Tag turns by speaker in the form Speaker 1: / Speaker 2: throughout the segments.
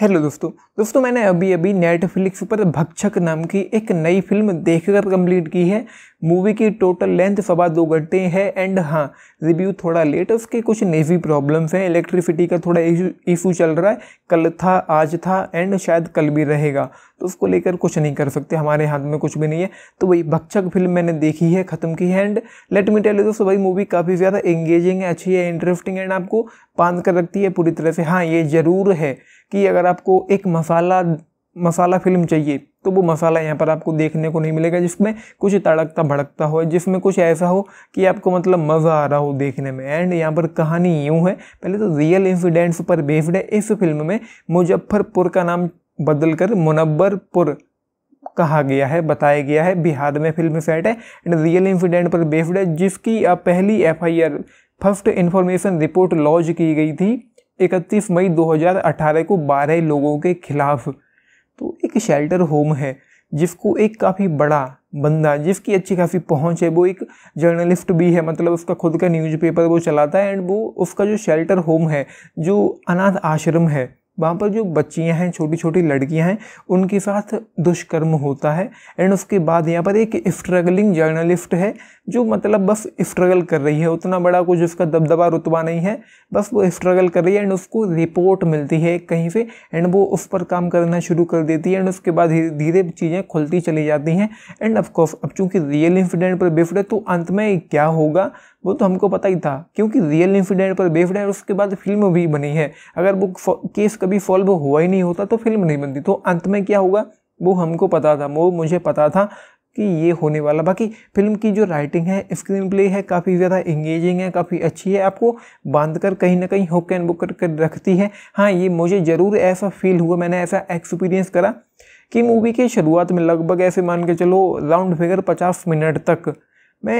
Speaker 1: hello दोस्तों दोस्तों मैंने अभी अभी नेटफ्लिक्स पर भक्षक नाम की एक नई फिल्म देखकर कंप्लीट की है मूवी की टोटल लेंथ सवा दो घंटे है एंड हाँ रिव्यू थोड़ा लेट उसके कुछ नेवी प्रॉब्लम्स हैं इलेक्ट्रिसिटी का थोड़ा इशू चल रहा है कल था आज था एंड शायद कल भी रहेगा तो उसको लेकर कुछ नहीं कर सकते हमारे हाथ में कुछ भी नहीं है तो वही भक्षक फिल्म मैंने देखी है ख़त्म की है and let me tell you दोस्तों वही मूवी काफ़ी ज़्यादा एंगेजिंग है अच्छी है इंटरेस्टिंग एंड आपको बांध कर रखती है पूरी तरह से हाँ ये ज़रूर है कि अगर आपको एक मसाला मसाला फिल्म चाहिए तो वो मसाला यहाँ पर आपको देखने को नहीं मिलेगा जिसमें कुछ तड़कता भड़कता हो जिसमें कुछ ऐसा हो कि आपको मतलब मज़ा आ रहा हो देखने में एंड यहाँ पर कहानी यूँ है पहले तो रियल इंसिडेंट्स पर बेस्ड है इस फिल्म में मुजफ्फरपुर का नाम बदलकर मुनबरपुर कहा गया है बताया गया है बिहार में फिल्म सेट है एंड रियल इंसिडेंट पर बेस्ड है जिसकी अब पहली FIR first information report launch की गई थी 31 मई 2018 को 12 लोगों के खिलाफ तो एक शेल्टर होम है जिसको एक काफ़ी बड़ा बंदा जिसकी अच्छी खासी पहुंच है वो एक जर्नलिस्ट भी है मतलब उसका खुद का न्यूज़पेपर वो चलाता है एंड वो उसका जो शेल्टर होम है जो अनाथ आश्रम है वहाँ पर जो बच्चियाँ हैं छोटी छोटी लड़कियाँ हैं उनके साथ दुष्कर्म होता है एंड उसके बाद यहाँ पर एक स्ट्रगलिंग जर्नलिस्ट है जो मतलब बस स्ट्रगल कर रही है उतना बड़ा कुछ उसका दबदबा रुतबा नहीं है बस वो स्ट्रगल कर रही है एंड उसको रिपोर्ट मिलती है कहीं से एंड वो उस पर काम करना शुरू कर देती है एंड उसके बाद धीरे धीरे चीज़ें खुलती चली जाती हैं एंड ऑफकोर्स अब चूँकि रियल इंसिडेंट पर बेस्ड है तो अंत में क्या होगा वो तो हमको पता ही था क्योंकि रियल इंसिडेंट पर बेस्ड है उसके बाद फिल्म भी बनी है अगर वो केस कभी सॉल्व हुआ ही नहीं होता तो फिल्म नहीं बनती तो अंत में क्या होगा वो हमको पता था वो मुझे पता था कि ये होने वाला बाकी फिल्म की जो राइटिंग है स्क्रीन प्ले है काफ़ी ज़्यादा इंगेजिंग है काफ़ी अच्छी है आपको बांध कर कहीं ना कहीं होक एंड बुक कर रखती है हाँ ये मुझे ज़रूर ऐसा फील हुआ मैंने ऐसा एक्सपीरियंस करा कि मूवी के शुरुआत में लगभग ऐसे मान के चलो राउंड फिगर पचास मिनट तक मैं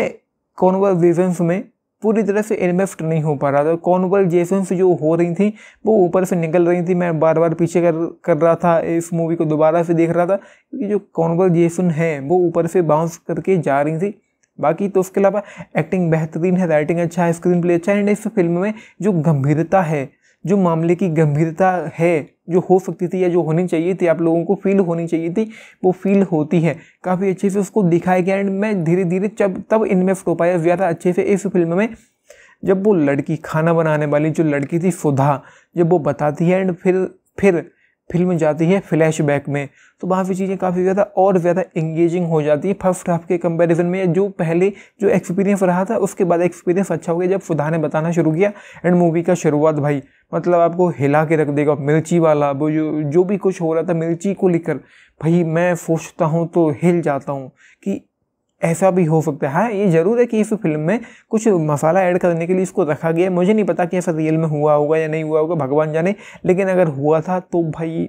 Speaker 1: कॉन्वर्व वेवेंस में पूरी तरह से इन्वेस्ट नहीं हो पा रहा था कॉन्वर्व जेसेंस जो हो रही थी वो ऊपर से निकल रही थी मैं बार बार पीछे कर कर रहा था इस मूवी को दोबारा से देख रहा था क्योंकि जो कॉन्वर्व जेसन है वो ऊपर से बाउंस करके जा रही थी बाकी तो उसके अलावा एक्टिंग बेहतरीन है राइटिंग अच्छा है स्क्रीन प्ले अच्छा है एंड इस फिल्म में जो गंभीरता है जो मामले की गंभीरता है जो हो सकती थी या जो होनी चाहिए थी आप लोगों को फील होनी चाहिए थी वो फील होती है काफ़ी अच्छे से उसको दिखाया गया एंड मैं धीरे धीरे जब तब इन्वेस्ट हो पाया ज़्यादा अच्छे से इस फिल्म में जब वो लड़की खाना बनाने वाली जो लड़की थी सुधा जब वो बताती है एंड फिर फिर फिल्म जाती है फ्लैशबैक में तो वहाँ पर चीज़ें काफ़ी ज़्यादा और ज़्यादा इंगेजिंग हो जाती है फर्स्ट हाफ के कंपैरिजन में जो पहले जो एक्सपीरियंस रहा था उसके बाद एक्सपीरियंस अच्छा हो गया जब सुधा ने बताना शुरू किया एंड मूवी का शुरुआत भाई मतलब आपको हिला के रख देगा मिर्ची वाला वो जो जो भी कुछ हो रहा था मिर्ची को लेकर भाई मैं सोचता हूँ तो हिल जाता हूँ कि ऐसा भी हो सकता है हाँ ये ज़रूर है कि इस फिल्म में कुछ मसाला ऐड करने के लिए इसको रखा गया मुझे नहीं पता कि ऐसा रियल में हुआ होगा या नहीं हुआ होगा भगवान जाने लेकिन अगर हुआ था तो भाई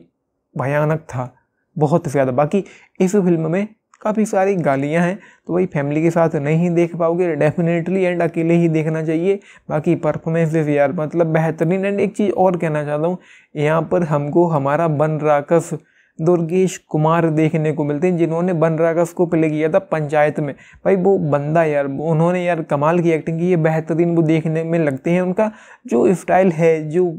Speaker 1: भयानक था बहुत ज़्यादा बाकी इस फिल्म में काफ़ी सारी गालियाँ हैं तो वही फैमिली के साथ नहीं देख पाओगे डेफिनेटली एंड अकेले ही देखना चाहिए बाकी परफॉर्मेंसेस यार मतलब बेहतरीन एंड एक चीज़ और कहना चाहता हूँ यहाँ पर हमको हमारा बन राकस दुर्गेश कुमार देखने को मिलते हैं जिन्होंने बन राकस को प्ले किया था पंचायत में भाई वो बंदा यार उन्होंने यार कमाल की एक्टिंग की है बेहतरीन वो देखने में लगते हैं उनका जो स्टाइल है जो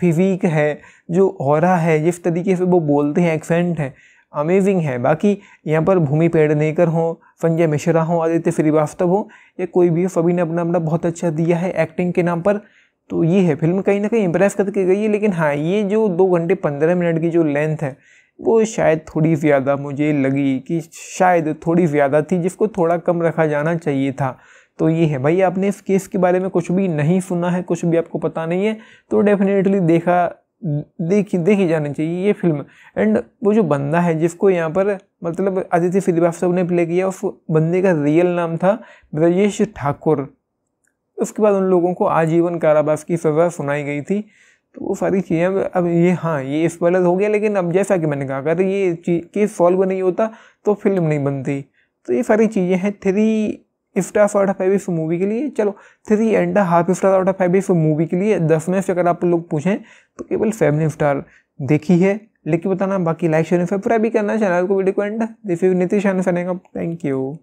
Speaker 1: फिजिक है जो और है जिस तरीके से वो बोलते हैं एक्सेंट है अमेजिंग है बाकी यहाँ पर भूमि पेड़नेकर हो संजय मिश्रा हो आदित्य श्रीवास्तव हो या कोई भी हो सभी ने अपना अपना बहुत अच्छा दिया है एक्टिंग के नाम पर तो ये है फिल्म कहीं ना कहीं इम्प्रेस करके गई है लेकिन हाँ ये जो दो घंटे पंद्रह मिनट की जो लेंथ है वो शायद थोड़ी ज़्यादा मुझे लगी कि शायद थोड़ी ज़्यादा थी जिसको थोड़ा कम रखा जाना चाहिए था तो ये है भाई आपने इस केस के बारे में कुछ भी नहीं सुना है कुछ भी आपको पता नहीं है तो डेफिनेटली देखा देखी देखी जानी चाहिए ये फिल्म एंड वो जो बंदा है जिसको यहाँ पर मतलब आदित्य श्रीवास्तव ने प्ले किया उस बंदे का रियल नाम था ब्रजेश ठाकुर उसके बाद उन लोगों को आजीवन कारावास की सज़ा सुनाई गई थी तो वो सारी चीज़ें अब ये हाँ ये स्पॉलर हो गया लेकिन अब जैसा कि मैंने कहा अगर ये चीज़ केस सॉल्व नहीं होता तो फिल्म नहीं बनती तो ये सारी चीज़ें हैं थ्री इफ्टा आउट ऑफ फाइव इफ मूवी के लिए चलो थ्री एंड हाफ इफ्टार आउट ऑफ फाइव इफ मूवी के लिए दस में से अगर आप लोग पूछें तो केवल फैमिली स्टार देखी है लेकिन बताना बाकी लाइक शेयर सब्सक्राइब भी करना चैनल को वीडियो को एंड दिस इज नीतीश आने थैंक यू